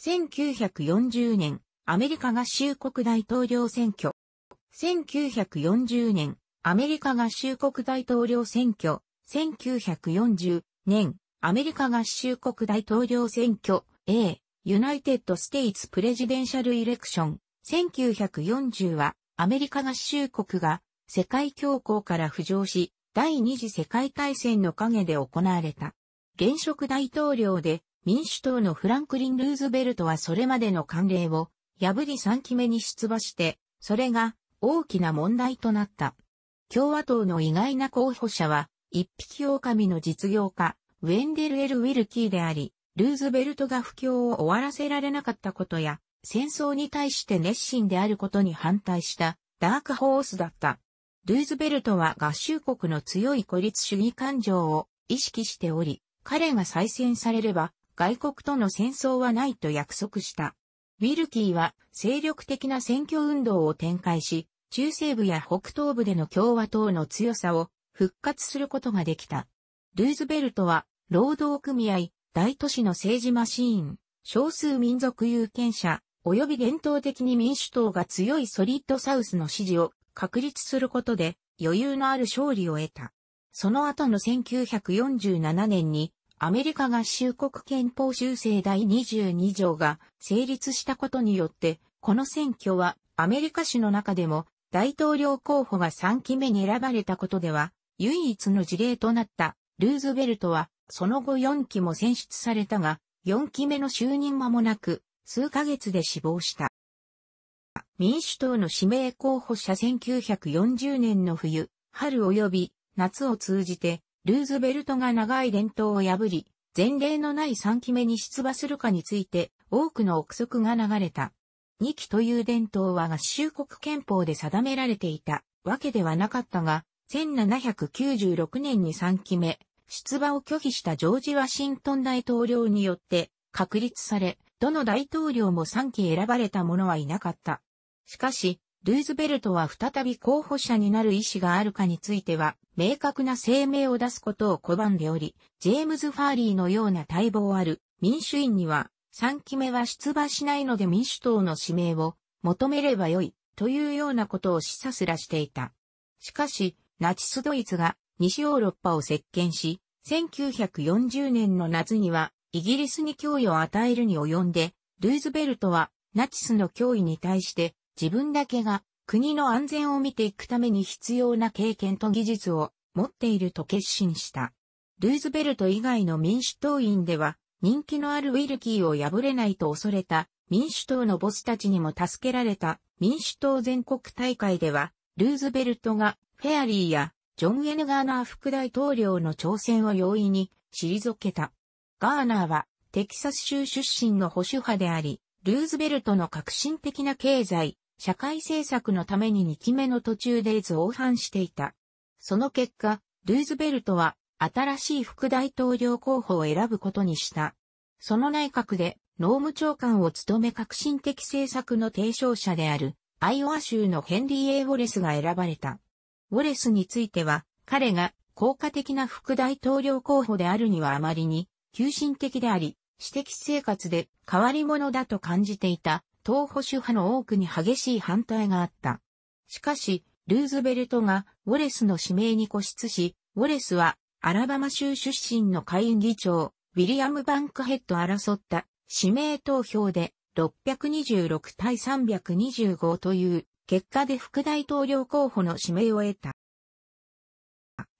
1940年、アメリカ合衆国大統領選挙。1940年、アメリカ合衆国大統領選挙。1940年、アメリカ合衆国大統領選挙。A、ユナイテッド・ステイツ・プレジデンシャル・イレクション。1940は、アメリカ合衆国が世界恐慌から浮上し、第二次世界大戦の陰で行われた。現職大統領で民主党のフランクリン・ルーズベルトはそれまでの慣例を破り3期目に出馬して、それが大きな問題となった。共和党の意外な候補者は、一匹狼の実業家、ウェンデル・エル・ウィルキーであり、ルーズベルトが不況を終わらせられなかったことや、戦争に対して熱心であることに反対したダークホースだった。ルーズベルトは合衆国の強い孤立主義感情を意識しており、彼が再選されれば外国との戦争はないと約束した。ウィルキーは精力的な選挙運動を展開し、中西部や北東部での共和党の強さを復活することができた。ルーズベルトは労働組合、大都市の政治マシーン、少数民族有権者、及び伝統的に民主党が強いソリッドサウスの支持を確立することで余裕のある勝利を得た。その後の1947年にアメリカ合衆国憲法修正第22条が成立したことによって、この選挙はアメリカ史の中でも大統領候補が3期目に選ばれたことでは唯一の事例となったルーズベルトはその後4期も選出されたが4期目の就任間もなく数ヶ月で死亡した。民主党の指名候補者1940年の冬、春及び夏を通じてルーズベルトが長い伝統を破り、前例のない3期目に出馬するかについて多くの憶測が流れた。2期という伝統は合衆国憲法で定められていたわけではなかったが、1796年に3期目、出馬を拒否したジョージ・ワシントン大統領によって確立され、どの大統領も3期選ばれた者はいなかった。しかし、ルーズベルトは再び候補者になる意思があるかについては、明確な声明を出すことを拒んでおり、ジェームズ・ファーリーのような待望ある民主院には、3期目は出馬しないので民主党の指名を求めればよい、というようなことを示唆すらしていた。しかし、ナチスドイツが西ヨーロッパを席巻し、1940年の夏にはイギリスに脅威を与えるに及んで、ルーズベルトはナチスの脅威に対して自分だけが国の安全を見ていくために必要な経験と技術を持っていると決心した。ルーズベルト以外の民主党員では人気のあるウィルキーを破れないと恐れた民主党のボスたちにも助けられた民主党全国大会ではルーズベルトがフェアリーやジョン・エヌ・ガーナー副大統領の挑戦を容易に退けた。ガーナーはテキサス州出身の保守派であり、ルーズベルトの革新的な経済、社会政策のために2期目の途中で造反していた。その結果、ルーズベルトは新しい副大統領候補を選ぶことにした。その内閣で農務長官を務め革新的政策の提唱者であるアイオワ州のヘンリー・エウォレスが選ばれた。ウォレスについては彼が効果的な副大統領候補であるにはあまりに急進的であり、私的生活で変わり者だと感じていた党保守派の多くに激しい反対があった。しかし、ルーズベルトがウォレスの指名に固執し、ウォレスはアラバマ州出身の下院議長、ウィリアム・バンクヘッド争った指名投票で626対325という結果で副大統領候補の指名を得た。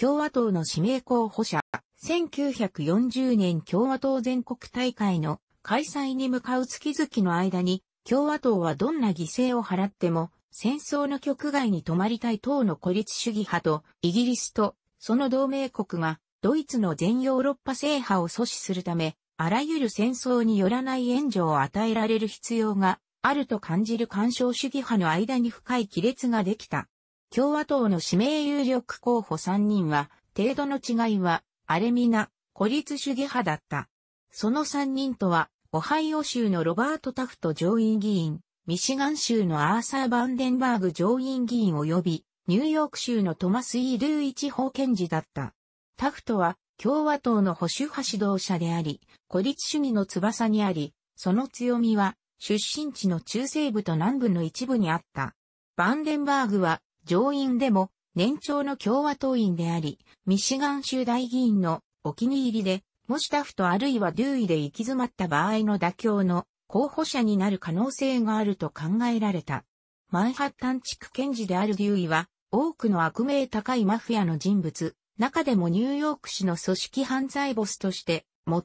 共和党の指名候補者、1940年共和党全国大会の開催に向かう月々の間に共和党はどんな犠牲を払っても、戦争の局外に止まりたい党の孤立主義派と、イギリスと、その同盟国が、ドイツの全ヨーロッパ制覇を阻止するため、あらゆる戦争によらない援助を与えられる必要があると感じる干渉主義派の間に深い亀裂ができた。共和党の指名有力候補3人は、程度の違いは、あれみな、孤立主義派だった。その3人とは、オハイオ州のロバート・タフト上院議員、ミシガン州のアーサー・バンデンバーグ上院議員及び、ニューヨーク州のトマス・イ・ルー一法検事だった。タフトは共和党の保守派指導者であり、孤立主義の翼にあり、その強みは出身地の中西部と南部の一部にあった。バンデンバーグは上院でも年長の共和党員であり、ミシガン州大議員のお気に入りでもしタフトあるいはデューイで行き詰まった場合の妥協の候補者になる可能性があると考えられた。マンハッタン地区検事であるデューイは、多くの悪名高いマフィアの人物、中でもニューヨーク市の組織犯罪ボスとして、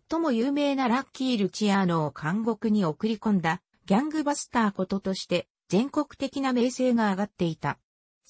最も有名なラッキー・ルチアーノを監獄に送り込んだ、ギャングバスターこととして、全国的な名声が上がっていた。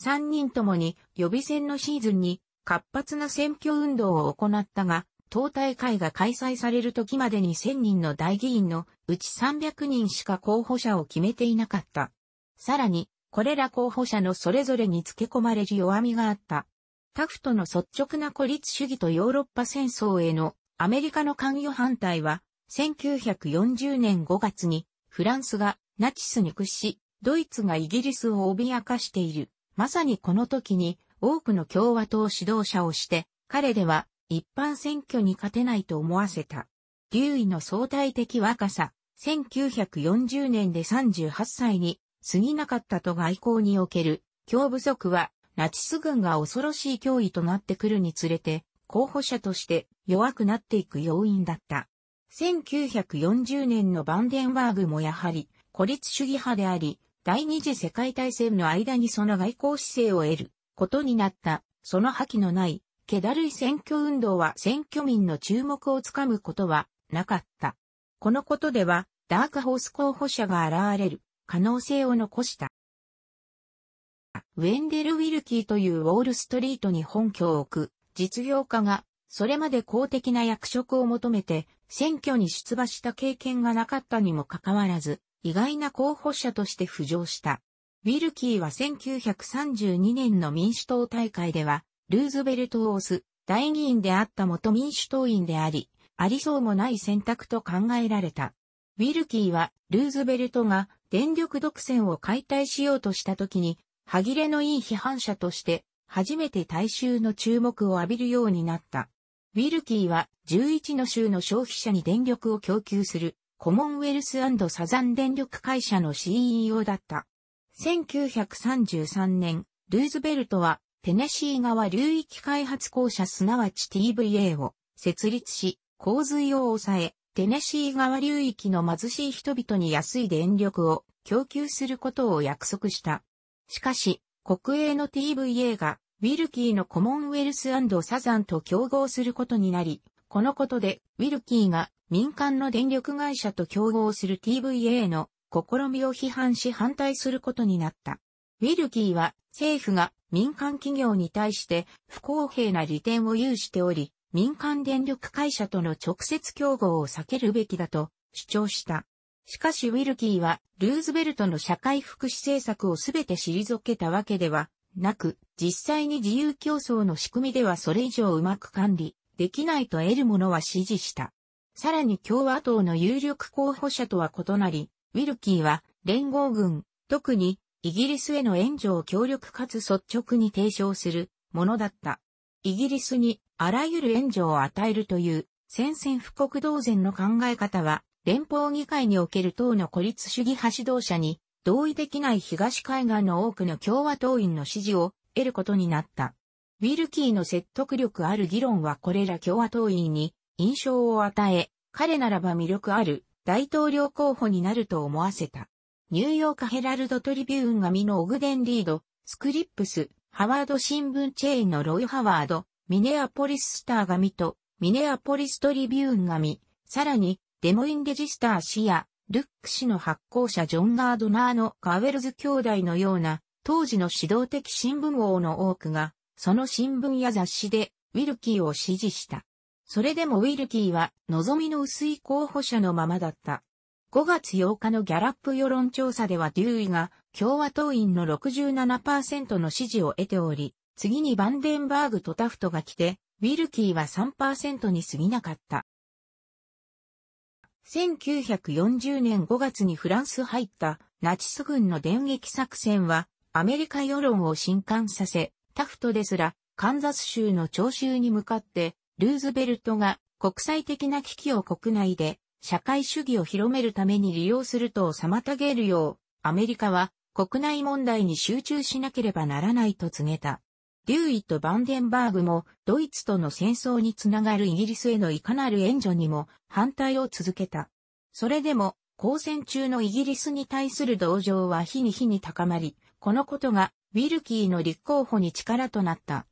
3人ともに予備選のシーズンに活発な選挙運動を行ったが、党大会が開催される時までに1000人の大議員のうち300人しか候補者を決めていなかった。さらに、これら候補者のそれぞれに付け込まれる弱みがあった。タフトの率直な孤立主義とヨーロッパ戦争へのアメリカの関与反対は、1940年5月にフランスがナチスに屈し、ドイツがイギリスを脅かしている。まさにこの時に多くの共和党指導者をして、彼では一般選挙に勝てないと思わせた。劉意の相対的若さ、1940年で38歳に過ぎなかったと外交における強不足は、ナチス軍が恐ろしい脅威となってくるにつれて、候補者として弱くなっていく要因だった。1940年のバンデンワーグもやはり孤立主義派であり、第二次世界大戦の間にその外交姿勢を得ることになった、その覇気のない気だるい選挙運動は選挙民の注目をつかむことはなかった。このことでは、ダークホース候補者が現れる可能性を残した。ウェンデル・ウィルキーというウォールストリートに本拠を置く実業家が、それまで公的な役職を求めて選挙に出馬した経験がなかったにもかかわらず、意外な候補者として浮上した。ウィルキーは1932年の民主党大会では、ルーズベルトを推す、大議員であった元民主党員であり、ありそうもない選択と考えられた。ウィルキーは、ルーズベルトが電力独占を解体しようとした時に、歯切れのいい批判者として、初めて大衆の注目を浴びるようになった。ウィルキーは、11の州の消費者に電力を供給する、コモンウェルスサザン電力会社の CEO だった。1933年、ルーズベルトはテネシー川流域開発公社すなわち TVA を設立し、洪水を抑え、テネシー川流域の貧しい人々に安い電力を供給することを約束した。しかし、国営の TVA がウィルキーのコモンウェルスサザンと競合することになり、このことでウィルキーが民間の電力会社と競合する TVA の試みを批判し反対することになった。ウィルキーは政府が民間企業に対して不公平な利点を有しており、民間電力会社との直接競合を避けるべきだと主張した。しかしウィルキーは、ルーズベルトの社会福祉政策をすべて退けたわけではなく、実際に自由競争の仕組みではそれ以上うまく管理できないと得るものは支持した。さらに共和党の有力候補者とは異なり、ウィルキーは連合軍、特にイギリスへの援助を強力かつ率直に提唱するものだった。イギリスにあらゆる援助を与えるという宣戦布告同然の考え方は連邦議会における党の孤立主義派指導者に同意できない東海岸の多くの共和党員の支持を得ることになった。ウィルキーの説得力ある議論はこれら共和党員に印象を与え、彼ならば魅力ある大統領候補になると思わせた。ニューヨークヘラルドトリビューンがミノ・オグデン・リード、スクリップス、ハワード新聞チェーンのロイ・ハワード、ミネアポリススターがミと、ミネアポリストリビューンがミ、さらに、デモインデジスター氏や、ルック氏の発行者ジョン・ガードナーのガウェルズ兄弟のような、当時の指導的新聞王の多くが、その新聞や雑誌で、ウィルキーを支持した。それでもウィルキーは、望みの薄い候補者のままだった。5月8日のギャラップ世論調査ではデューイが共和党員の67%の支持を得ており、次にバンデンバーグとタフトが来て、ウィルキーは3%に過ぎなかった。1940年5月にフランス入ったナチス軍の電撃作戦はアメリカ世論を震撼させ、タフトですらカンザス州の聴衆に向かってルーズベルトが国際的な危機を国内で社会主義を広めるために利用すると妨げるよう、アメリカは国内問題に集中しなければならないと告げた。デューイとバンデンバーグもドイツとの戦争につながるイギリスへのいかなる援助にも反対を続けた。それでも、交戦中のイギリスに対する同情は日に日に高まり、このことがウィルキーの立候補に力となった。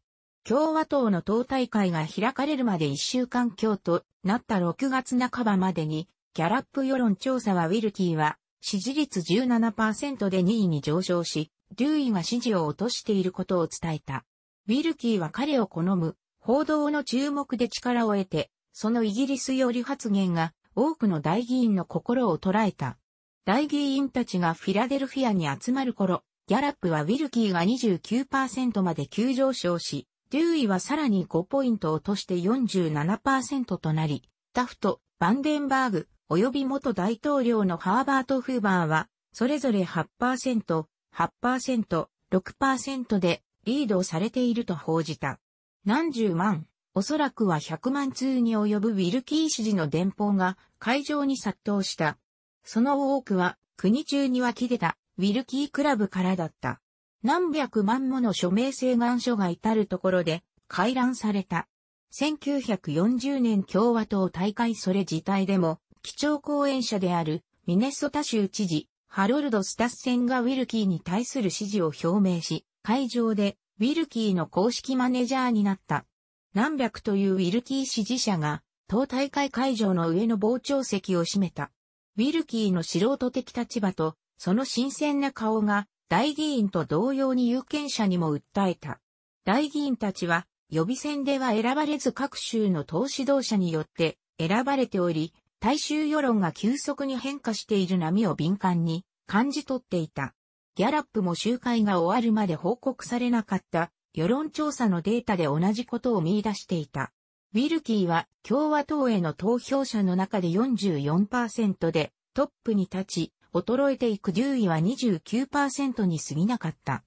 共和党の党大会が開かれるまで1週間強となった6月半ばまでに、ギャラップ世論調査はウィルキーは支持率17%で2位に上昇し、デューイが支持を落としていることを伝えた。ウィルキーは彼を好む、報道の注目で力を得て、そのイギリス寄り発言が多くの大議員の心を捉えた。大議員たちがフィラデルフィアに集まる頃、ギャラップはウィルキーが29%まで急上昇し、デューイはさらに5ポイント落として47%となり、タフト、バンデンバーグ、及び元大統領のハーバート・フーバーは、それぞれ8%、8%、6%でリードされていると報じた。何十万、おそらくは100万通に及ぶウィルキー支持の電報が会場に殺到した。その多くは国中に湧き出たウィルキークラブからだった。何百万もの署名請願書が至るところで、回覧された。1940年共和党大会それ自体でも、基調講演者であるミネソタ州知事、ハロルド・スタッセンがウィルキーに対する支持を表明し、会場でウィルキーの公式マネージャーになった。何百というウィルキー支持者が、党大会会場の上の傍聴席を占めた。ウィルキーの素人的立場と、その新鮮な顔が大議員と同様に有権者にも訴えた。大議員たちは、予備選では選ばれず各州の党指導者によって選ばれており、大衆世論が急速に変化している波を敏感に感じ取っていた。ギャラップも集会が終わるまで報告されなかった世論調査のデータで同じことを見出していた。ウィルキーは共和党への投票者の中で44%でトップに立ち、衰えていくデューは29%に過ぎなかった。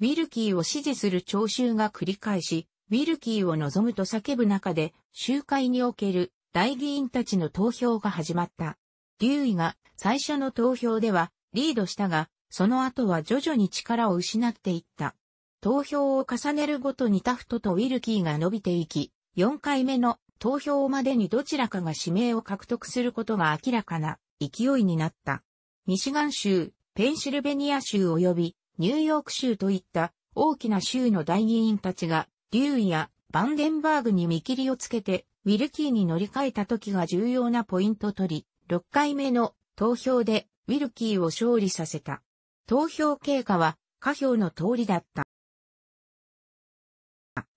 ウィルキーを支持する聴衆が繰り返し、ウィルキーを望むと叫ぶ中で、集会における代議員たちの投票が始まった。留意が最初の投票ではリードしたが、その後は徐々に力を失っていった。投票を重ねるごとにタフトとウィルキーが伸びていき、4回目の投票までにどちらかが指名を獲得することが明らかな勢いになった。ミシガン州、ペンシルベニア州及びニューヨーク州といった大きな州の代議員たちが、竜医やバンデンバーグに見切りをつけて、ウィルキーに乗り換えた時が重要なポイント取り、6回目の投票でウィルキーを勝利させた。投票経過は、下表の通りだった。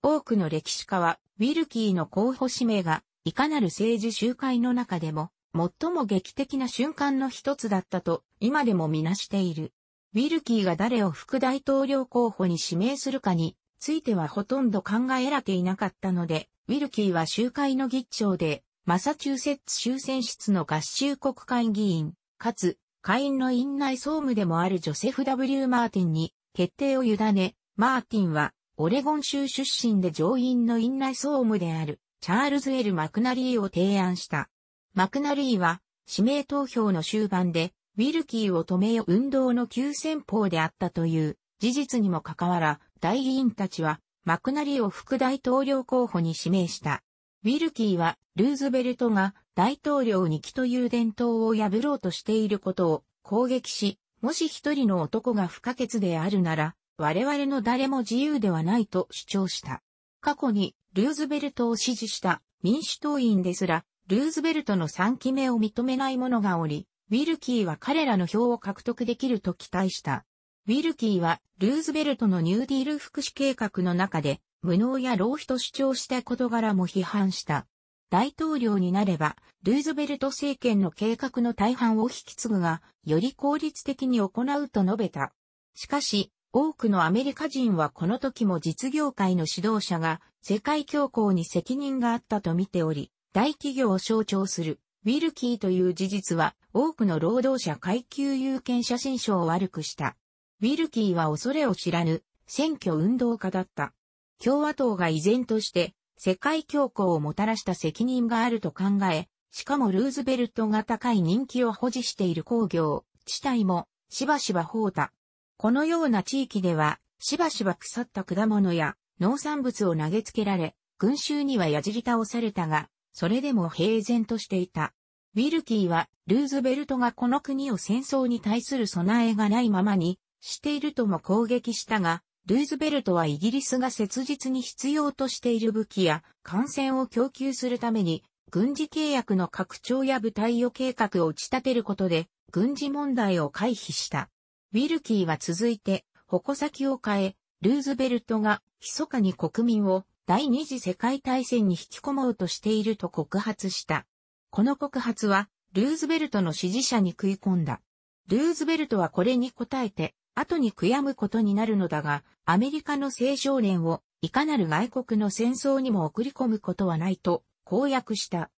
多くの歴史家は、ウィルキーの候補指名が、いかなる政治集会の中でも、最も劇的な瞬間の一つだったと今でもみなしている。ウィルキーが誰を副大統領候補に指名するかについてはほとんど考えられていなかったので、ウィルキーは集会の議長で、マサチューセッツ州選出の合衆国会議員、かつ、会員の院内総務でもあるジョセフ・ W・ マーティンに決定を委ね、マーティンは、オレゴン州出身で上院の院内総務である、チャールズ・エル・マクナリーを提案した。マクナリーは、指名投票の終盤で、ウィルキーを止めよ運動の急先鋒であったという事実にもかかわら、大議員たちは、マクナリーを副大統領候補に指名した。ウィルキーは、ルーズベルトが大統領に来という伝統を破ろうとしていることを攻撃し、もし一人の男が不可欠であるなら、我々の誰も自由ではないと主張した。過去に、ルーズベルトを支持した民主党員ですら、ルーズベルトの3期目を認めない者がおり、ウィルキーは彼らの票を獲得できると期待した。ウィルキーは、ルーズベルトのニューディール福祉計画の中で、無能や浪費と主張した事柄も批判した。大統領になれば、ルーズベルト政権の計画の大半を引き継ぐが、より効率的に行うと述べた。しかし、多くのアメリカ人はこの時も実業界の指導者が世界恐慌に責任があったと見ており、大企業を象徴するウィルキーという事実は多くの労働者階級有権者心象を悪くした。ウィルキーは恐れを知らぬ選挙運動家だった。共和党が依然として世界恐慌をもたらした責任があると考え、しかもルーズベルトが高い人気を保持している工業、地帯もしばしば放た。このような地域では、しばしば腐った果物や農産物を投げつけられ、群衆にはやじり倒されたが、それでも平然としていた。ウィルキーは、ルーズベルトがこの国を戦争に対する備えがないままに、しているとも攻撃したが、ルーズベルトはイギリスが切実に必要としている武器や艦船を供給するために、軍事契約の拡張や部隊を計画を打ち立てることで、軍事問題を回避した。ウィルキーは続いて、矛先を変え、ルーズベルトが密かに国民を第二次世界大戦に引き込もうとしていると告発した。この告発は、ルーズベルトの支持者に食い込んだ。ルーズベルトはこれに応えて、後に悔やむことになるのだが、アメリカの青少年をいかなる外国の戦争にも送り込むことはないと公約した。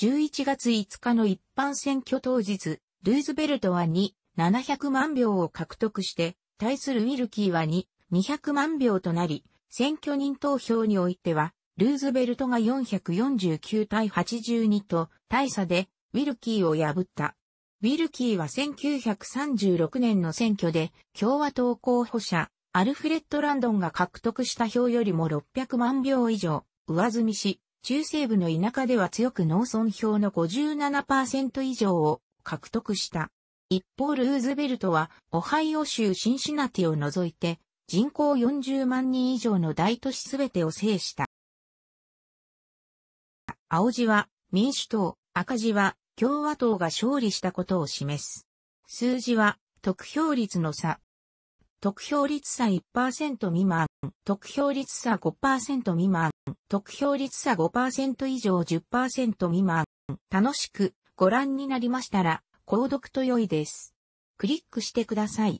11月5日の一般選挙当日、ルーズベルトは2、700万票を獲得して、対するウィルキーは2、200万票となり、選挙人投票においては、ルーズベルトが449対82と大差でウィルキーを破った。ウィルキーは1936年の選挙で共和党候補者アルフレッド・ランドンが獲得した票よりも600万票以上上積みし、中西部の田舎では強く農村票の57%以上を獲得した。一方ルーズベルトはオハイオ州シンシナティを除いて人口40万人以上の大都市すべてを制した。青字は民主党、赤字は共和党が勝利したことを示す。数字は得票率の差。得票率差1%未満、得票率差5%未満、得票率差5%以上10%未満。楽しくご覧になりましたら、購読と良いです。クリックしてください。